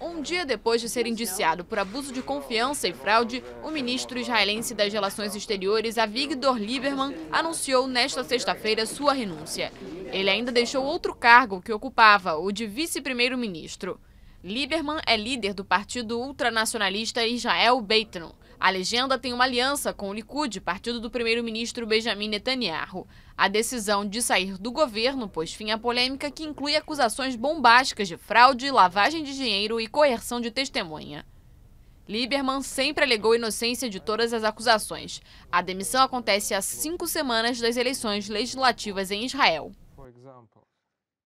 Um dia depois de ser indiciado por abuso de confiança e fraude, o ministro israelense das Relações Exteriores, Avigdor Lieberman, anunciou nesta sexta-feira sua renúncia. Ele ainda deixou outro cargo que ocupava, o de vice-primeiro-ministro. Lieberman é líder do partido ultranacionalista Israel Beitnon, a legenda tem uma aliança com o Likud, partido do primeiro-ministro Benjamin Netanyahu. A decisão de sair do governo pôs fim à polêmica que inclui acusações bombásticas de fraude, lavagem de dinheiro e coerção de testemunha. Lieberman sempre alegou inocência de todas as acusações. A demissão acontece há cinco semanas das eleições legislativas em Israel.